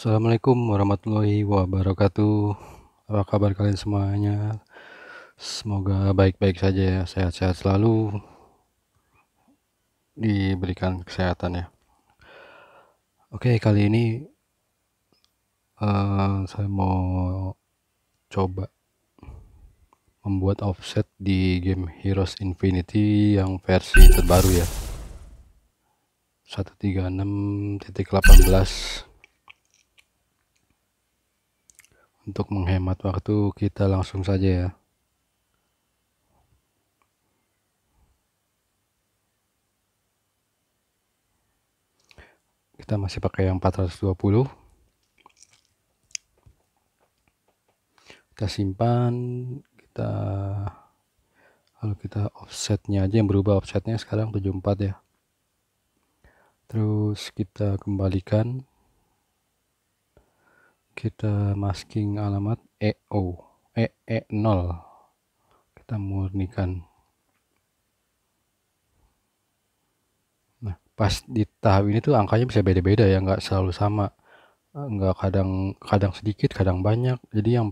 Assalamualaikum warahmatullahi wabarakatuh. Apa kabar kalian semuanya? Semoga baik-baik saja ya, sehat-sehat selalu. Diberikan kesehatan ya. Oke, kali ini uh, saya mau coba membuat offset di game Heroes Infinity yang versi terbaru ya. 136.18 Untuk menghemat waktu kita langsung saja ya. Kita masih pakai yang 420. Kita simpan, kita lalu kita offsetnya aja yang berubah offsetnya sekarang 74 ya terus kita kembalikan kita masking alamat EO e, E0 e kita murnikan nah pas di tahap ini tuh angkanya bisa beda-beda ya nggak selalu sama nggak kadang kadang sedikit kadang banyak jadi yang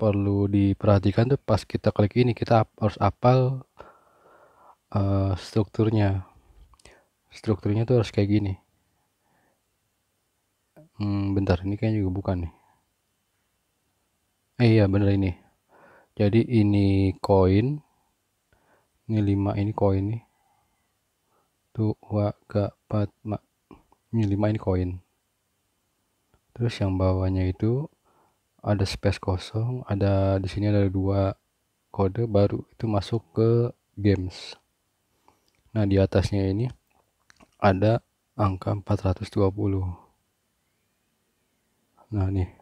perlu diperhatikan tuh pas kita klik ini kita harus apal uh, strukturnya strukturnya tuh harus kayak gini hmm, bentar ini kayaknya juga bukan nih eh, iya bener ini jadi ini koin ini lima ini koin nih dua gak pat mak ini lima ini koin terus yang bawahnya itu ada space kosong ada di sini ada dua kode baru itu masuk ke games nah di atasnya ini ada angka 420 nah nih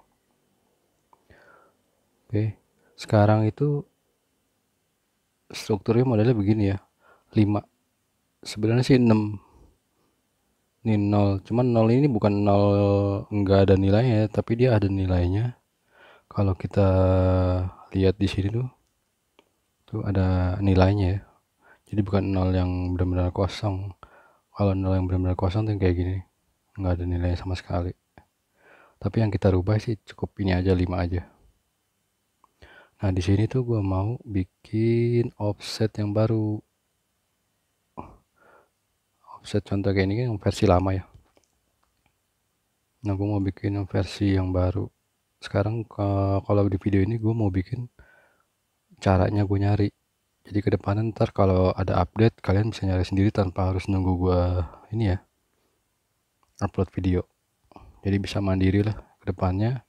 Oke. Sekarang itu strukturnya modelnya begini ya. 5. Sebenarnya sih 6. Ini 0. Cuman 0 ini bukan 0 enggak ada nilainya, ya, tapi dia ada nilainya. Kalau kita lihat di sini tuh tuh ada nilainya ya. Jadi bukan 0 yang benar-benar kosong. Kalau 0 yang benar-benar kosong tuh kayak gini. Enggak ada nilainya sama sekali. Tapi yang kita rubah sih cukup ini aja 5 aja. Nah, di sini tuh gue mau bikin offset yang baru. Offset contoh kayak ini kan yang versi lama ya. Nah, gue mau bikin yang versi yang baru. Sekarang kalau di video ini gue mau bikin caranya gue nyari. Jadi ke depan ntar kalau ada update kalian bisa nyari sendiri tanpa harus nunggu gue ini ya upload video. Jadi bisa mandiri lah ke depannya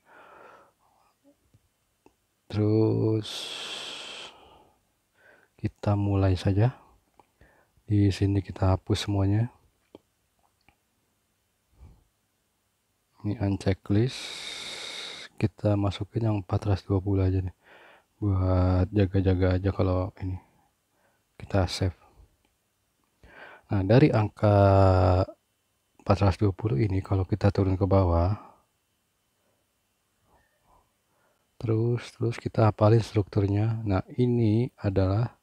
terus kita mulai saja di sini kita hapus semuanya ini uncheck list kita masukin yang 420 aja nih buat jaga-jaga aja kalau ini kita save nah dari angka 420 ini kalau kita turun ke bawah terus terus kita hafalin strukturnya nah ini adalah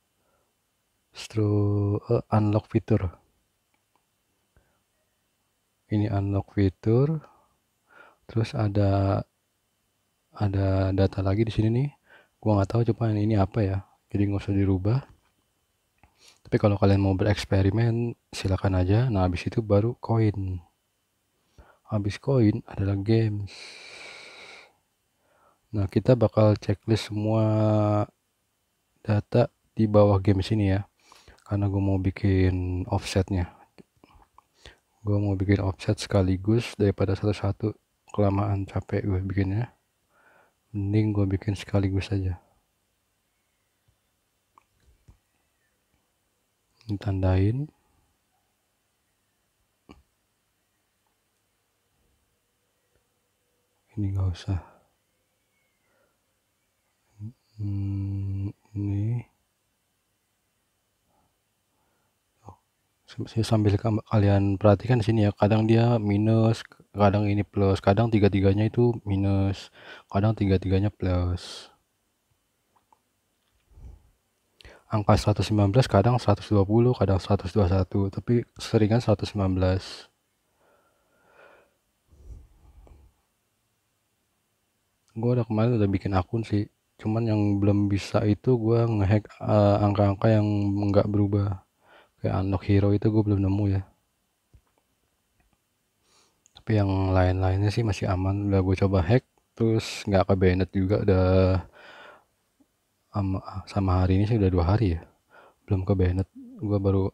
stru uh, unlock fitur ini unlock fitur terus ada ada data lagi di sini nih gua nggak tahu cuman ini apa ya jadi nggak usah dirubah tapi kalau kalian mau bereksperimen silakan aja nah habis itu baru koin habis koin adalah games Nah, kita bakal checklist semua data di bawah game sini ya. Karena gue mau bikin offsetnya. Gue mau bikin offset sekaligus daripada satu-satu kelamaan capek gue bikinnya. Mending gue bikin sekaligus saja. Ini tandain. Ini nggak usah. Hmm, ini sambil kalian perhatikan di sini ya kadang dia minus kadang ini plus kadang tiga-tiganya itu minus kadang tiga-tiganya plus angka 119 kadang 120 kadang 121 tapi seringan 119 gua udah kemarin udah bikin akun sih cuman yang belum bisa itu gue ngehack, angka eh, angka-angka yang nggak berubah, kayak unlock hero itu gue belum nemu ya. Tapi yang lain-lainnya sih masih aman, udah gue coba hack terus nggak ke-banned juga udah um, sama hari ini sih udah dua hari ya, belum ke-banned, gue baru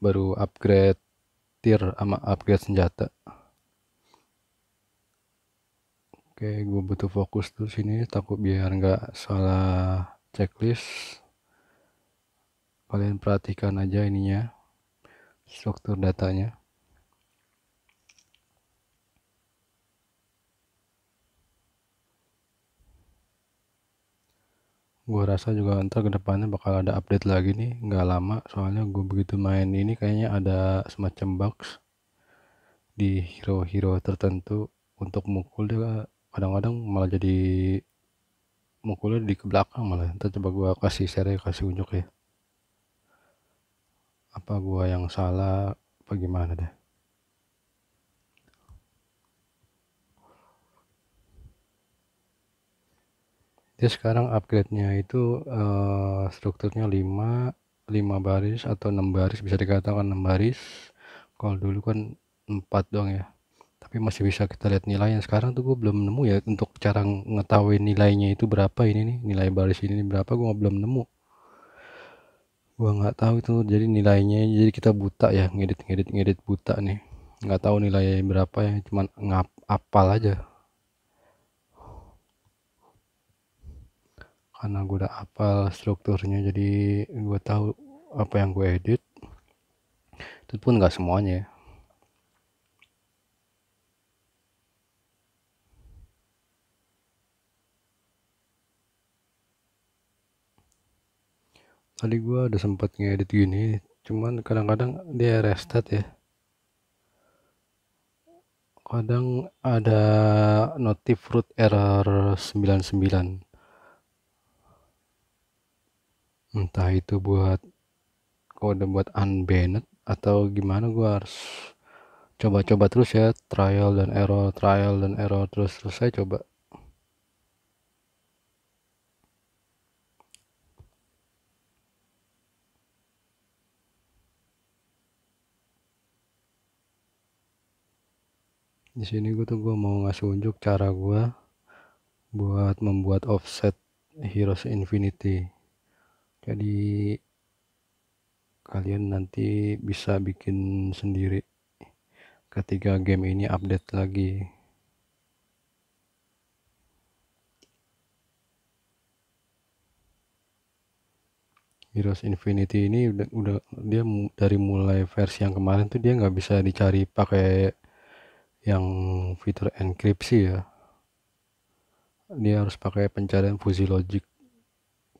baru upgrade tier sama upgrade senjata. Oke, gue butuh fokus dulu sini takut biar nggak salah checklist. Kalian perhatikan aja ininya struktur datanya. gue rasa juga ntar kedepannya bakal ada update lagi nih nggak lama soalnya gue begitu main ini kayaknya ada semacam box di hero-hero tertentu untuk mukul dia kadang-kadang malah jadi mukulnya di ke belakang malah ntar coba gua kasih share ya kasih unjuk ya apa gua yang salah apa gimana deh dia sekarang upgrade-nya itu uh, strukturnya 5 5 baris atau 6 baris bisa dikatakan 6 baris kalau dulu kan 4 doang ya tapi masih bisa kita lihat nilainya sekarang tuh gue belum nemu ya untuk cara ngetahui nilainya itu berapa ini nih nilai baris ini berapa gue belum nemu gue nggak tahu itu jadi nilainya jadi kita buta ya ngedit ngedit ngedit buta nih nggak tahu nilai berapa ya cuman ngap apal aja karena gue udah apal strukturnya jadi gue tahu apa yang gue edit itu pun nggak semuanya kali gua udah sempat ngedit gini cuman kadang-kadang dia restart ya kadang ada notif root error 99 entah itu buat kode buat unbanned atau gimana gua harus coba-coba terus ya trial dan error trial dan error terus terus saya coba di sini gue tuh gue mau ngasih unjuk cara gue buat membuat offset Heroes Infinity jadi kalian nanti bisa bikin sendiri ketika game ini update lagi Heroes Infinity ini udah, udah dia dari mulai versi yang kemarin tuh dia nggak bisa dicari pakai yang fitur enkripsi ya dia harus pakai pencarian fuzzy logic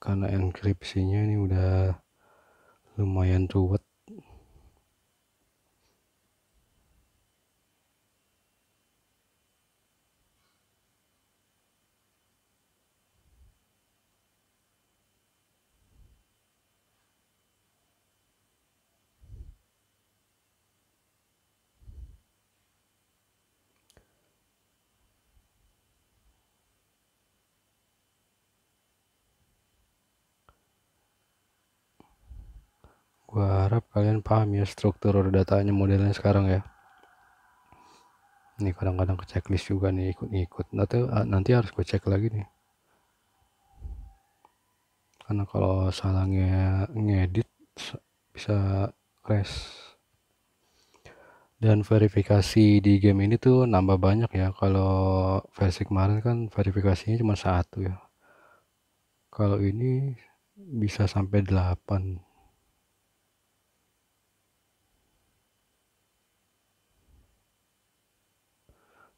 karena enkripsinya ini udah lumayan ruwet gua harap kalian paham ya struktur datanya modelnya sekarang ya ini kadang-kadang ke checklist juga nih ikut-ikut nanti, eh, nanti harus gue cek lagi nih karena kalau salah nge ngedit bisa crash dan verifikasi di game ini tuh nambah banyak ya kalau versi kemarin kan verifikasinya cuma satu ya kalau ini bisa sampai 8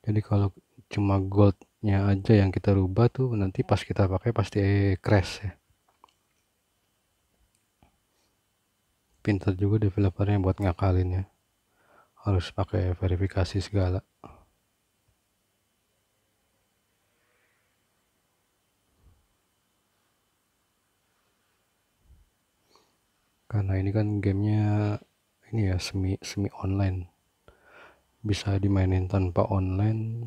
jadi kalau cuma goldnya aja yang kita rubah tuh nanti pas kita pakai pasti crash ya Pinter juga developernya buat ngakalin ya harus pakai verifikasi segala karena ini kan gamenya ini ya semi semi online bisa dimainin tanpa online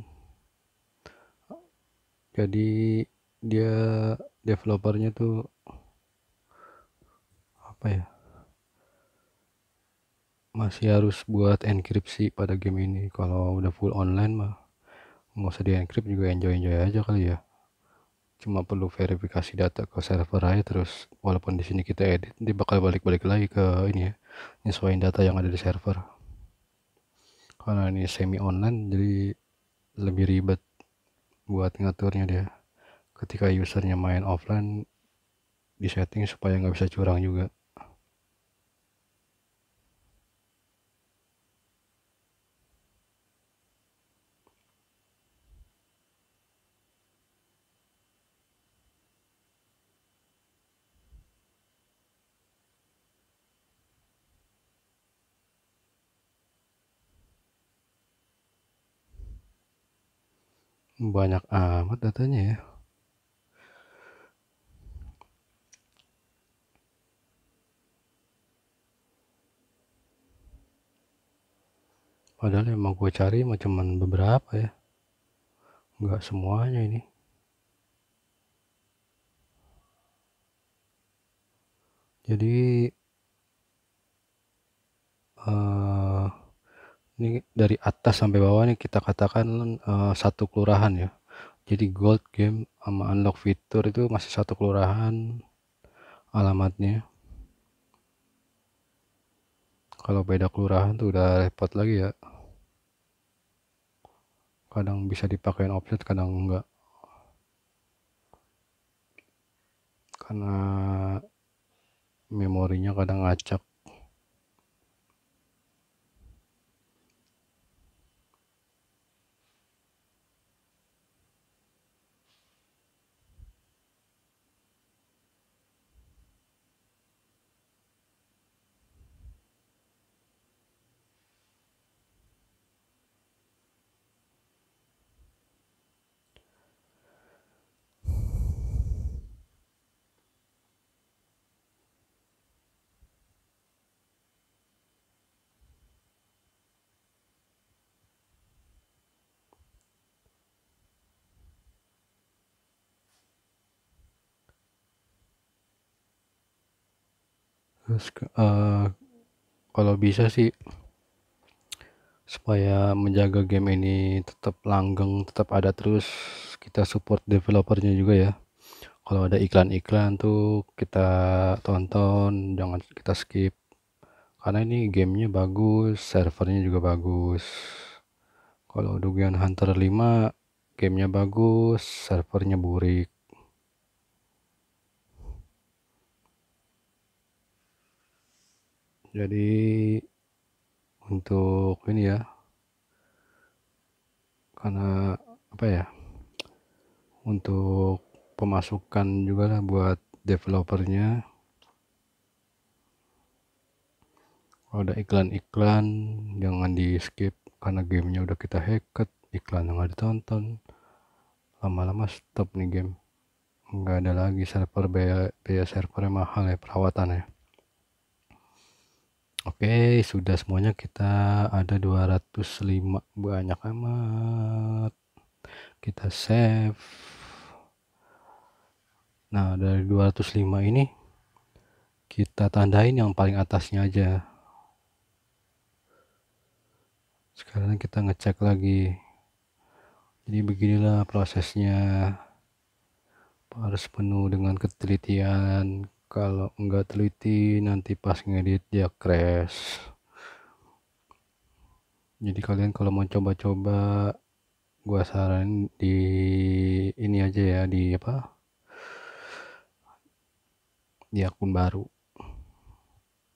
jadi dia developernya tuh apa ya masih harus buat enkripsi pada game ini kalau udah full online mah nggak usah enkrip juga enjoy enjoy aja kali ya cuma perlu verifikasi data ke server aja terus walaupun di sini kita edit dia bakal balik-balik lagi ke ini ya nyesuaiin data yang ada di server karena ini semi online jadi lebih ribet buat ngaturnya dia ketika usernya main offline di setting supaya nggak bisa curang juga banyak amat datanya ya Padahal yang mau gue cari macam beberapa ya. Enggak semuanya ini. Jadi uh, ini dari atas sampai bawah ini kita katakan uh, satu kelurahan ya jadi gold game sama unlock fitur itu masih satu kelurahan alamatnya kalau beda kelurahan tuh udah repot lagi ya kadang bisa dipakaiin offset kadang enggak karena memorinya kadang ngacak terus uh, kalau bisa sih supaya menjaga game ini tetap langgeng tetap ada terus kita support developernya juga ya kalau ada iklan-iklan tuh kita tonton jangan kita skip karena ini gamenya bagus servernya juga bagus kalau Dugian Hunter 5 gamenya bagus servernya burik Jadi untuk ini ya karena apa ya untuk pemasukan juga lah buat developernya kalau ada iklan-iklan jangan di skip karena gamenya udah kita hacket iklan yang ada ditonton lama-lama stop nih game nggak ada lagi server biaya, biaya servernya mahal ya perawatannya Oke, sudah semuanya kita ada 205 banyak amat. Kita save. Nah, dari 205 ini kita tandain yang paling atasnya aja. Sekarang kita ngecek lagi. Jadi beginilah prosesnya. Harus penuh dengan ketelitian, kalau enggak teliti nanti pas ngedit dia crash jadi kalian kalau mau coba-coba gua saran di ini aja ya di apa di akun baru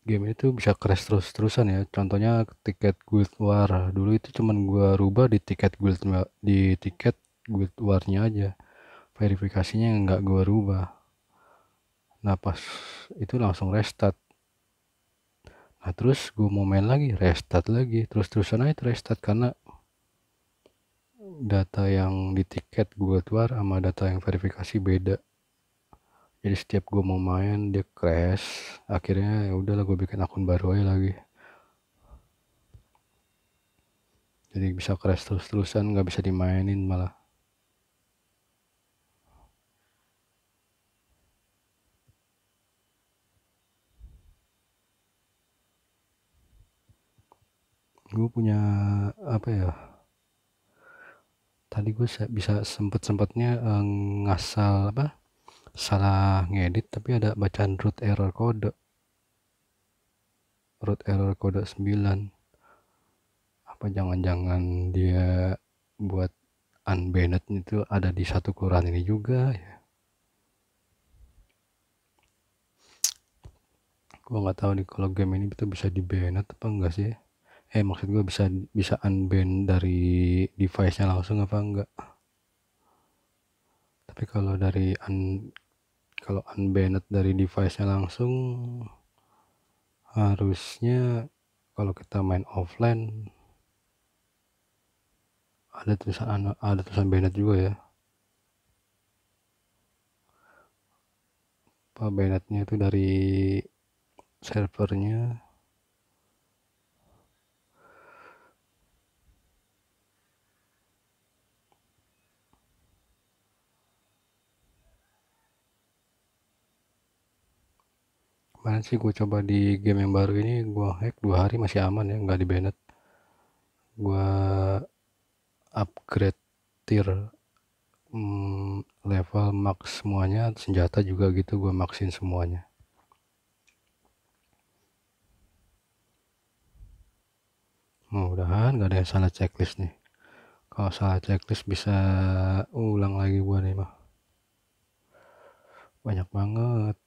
game itu bisa crash terus-terusan ya contohnya tiket guild war dulu itu cuman gua rubah di tiket guild di tiket guild warnya aja verifikasinya nggak gua rubah nah pas itu langsung restart nah terus gue mau main lagi restart lagi terus terusan aja restart karena data yang di tiket gue keluar sama data yang verifikasi beda jadi setiap gue mau main dia crash akhirnya ya udahlah gue bikin akun baru aja lagi jadi bisa crash terus-terusan nggak bisa dimainin malah gue punya apa ya tadi gue bisa sempet sempetnya eh, ngasal apa salah ngedit tapi ada bacaan root error kode root error kode 9 apa jangan-jangan dia buat unbanned itu ada di satu kelurahan ini juga ya gue nggak tahu nih kalau game ini itu bisa dibanned apa enggak sih eh maksud gue bisa bisa unban dari device-nya langsung apa enggak tapi kalau dari un kalau unbanned dari device-nya langsung harusnya kalau kita main offline ada tulisan ada tulisan banned juga ya apa bannednya itu dari servernya sih gue coba di game yang baru ini gue hack dua hari masih aman ya nggak di banned gue upgrade tier hmm, level max semuanya senjata juga gitu gue maxin semuanya mudah-mudahan nggak ada yang salah checklist nih kalau salah checklist bisa ulang lagi gue nih mah banyak banget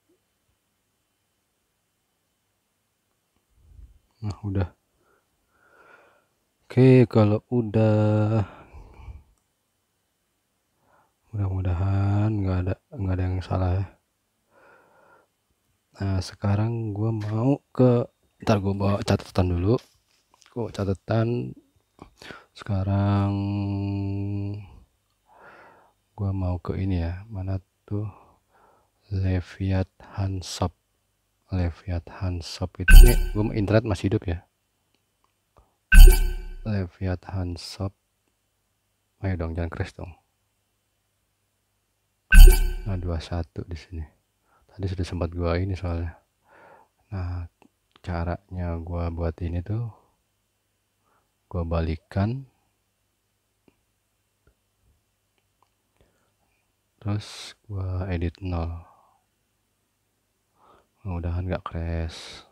Nah, udah. Oke, kalau udah mudah-mudahan nggak ada nggak ada yang salah ya. Nah, sekarang gua mau ke ntar gue bawa catatan dulu. Kok catatan sekarang gua mau ke ini ya. Mana tuh? Leviat Hansap Leviathan Shop itu ini gue internet masih hidup ya Leviathan Shop ayo dong jangan crash dong nah 21 di sini tadi sudah sempat gua ini soalnya nah caranya gua buat ini tuh gua balikan terus gua edit nol mudah-mudahan nggak crash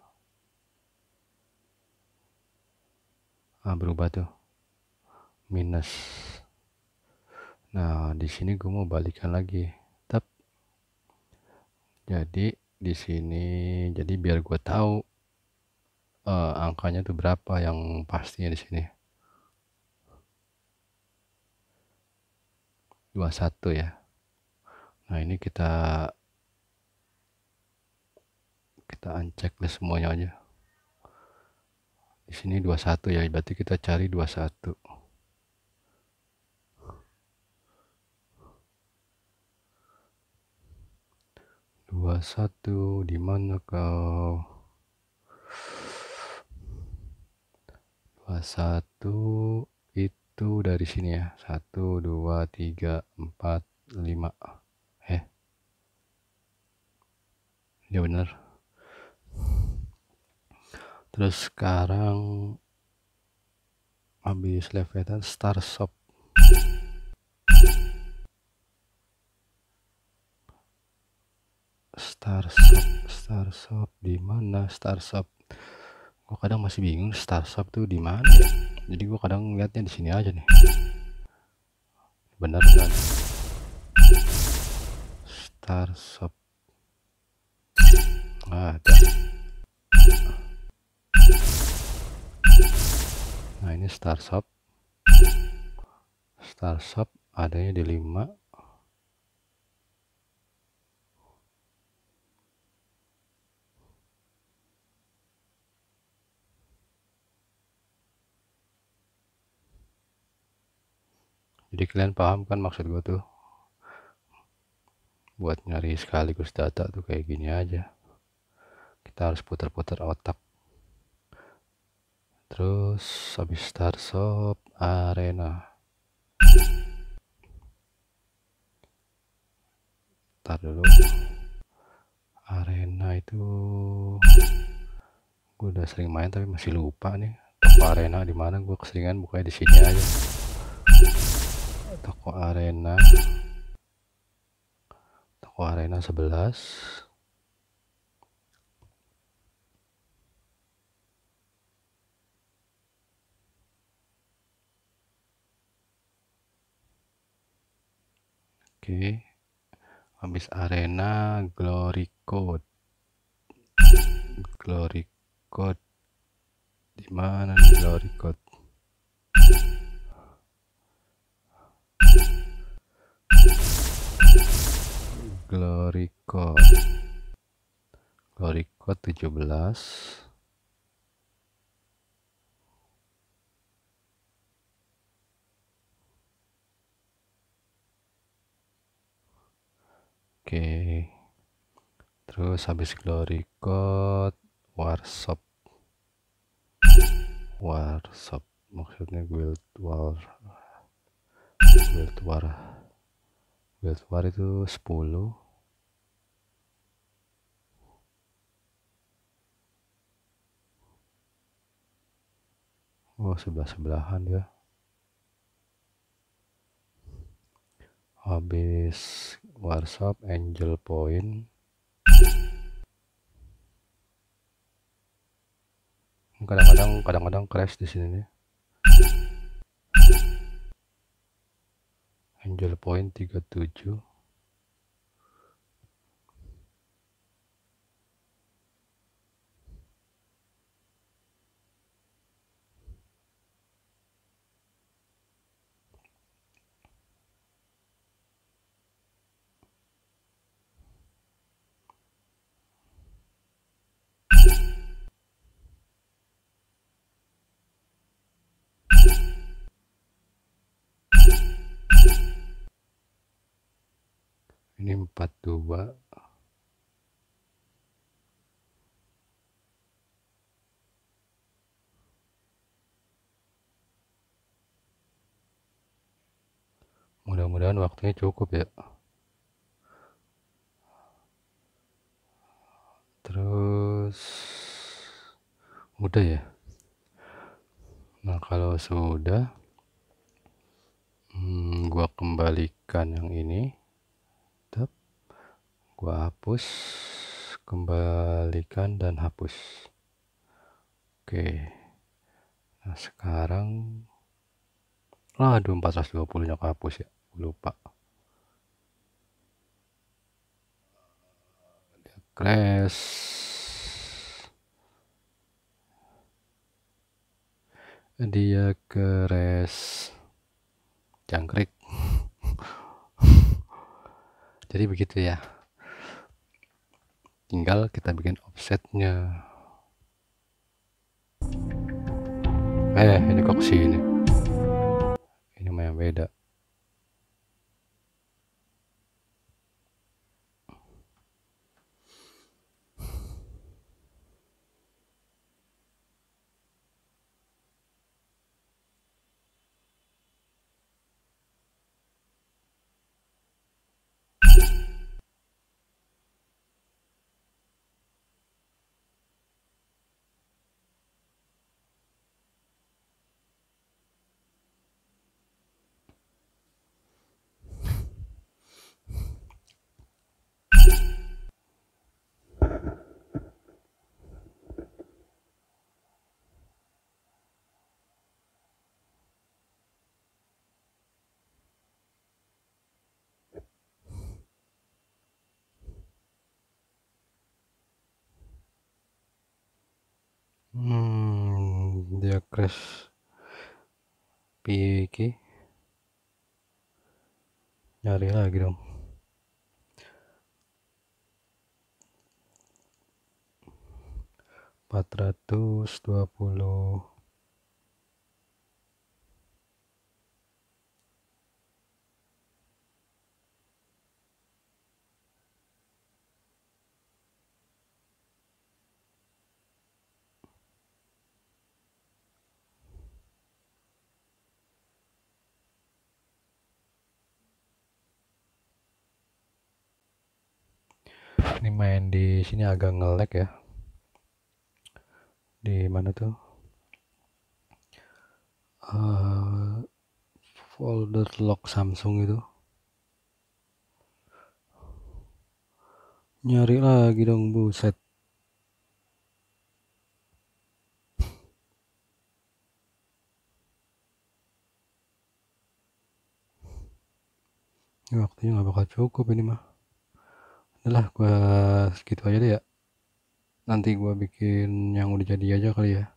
ah berubah tuh minus nah di sini gue mau balikan lagi tap jadi di sini jadi biar gue tahu uh, angkanya tuh berapa yang pastinya di sini 21 ya nah ini kita kita uncheck deh semuanya aja di sini 21 ya berarti kita cari 21 21 di mana kau 21 itu dari sini ya 1 2 3 4 5 eh ya benar terus sekarang habis levetan star shop star shop star shop di mana star shop gue kadang masih bingung star shop tuh di mana jadi gue kadang lihatnya di sini aja nih benar kan star shop ada nah ini star shop star shop adanya di 5 jadi kalian paham kan maksud gue tuh buat nyari sekaligus data tuh kayak gini aja kita harus putar-putar otak terus habis start shop arena ntar dulu arena itu gue udah sering main tapi masih lupa nih toko arena di mana gue keseringan buka di sini aja toko arena toko arena 11 Oke. Habis arena glory code. Glory code. Di mana glory code? Glory code. Glory code 17. oke terus habis glory code warshop warshop maksudnya guild war guild war guild war itu 10 Oh, sebelah-sebelahan ya. Habis WhatsApp angel point kadang-kadang kadang-kadang crash di sini nih angel point 37 42 mudah-mudahan waktunya cukup ya terus udah ya nah kalau sudah hmm, gua kembalikan yang ini gua hapus kembalikan dan hapus oke nah sekarang aduh 420 nya hapus ya lupa dia crash dia crash jangkrik jadi begitu ya tinggal kita bikin offsetnya eh ini kok sini ini yang beda Hmm, dia crash. Piye iki? Nyari lagi dong. Empat ratus dua puluh ini main di sini agak ngelek ya di mana tuh uh, folder lock Samsung itu nyari lagi dong buset waktunya nggak bakal cukup ini mah Udah gue segitu aja deh ya. Nanti gue bikin yang udah jadi aja kali ya.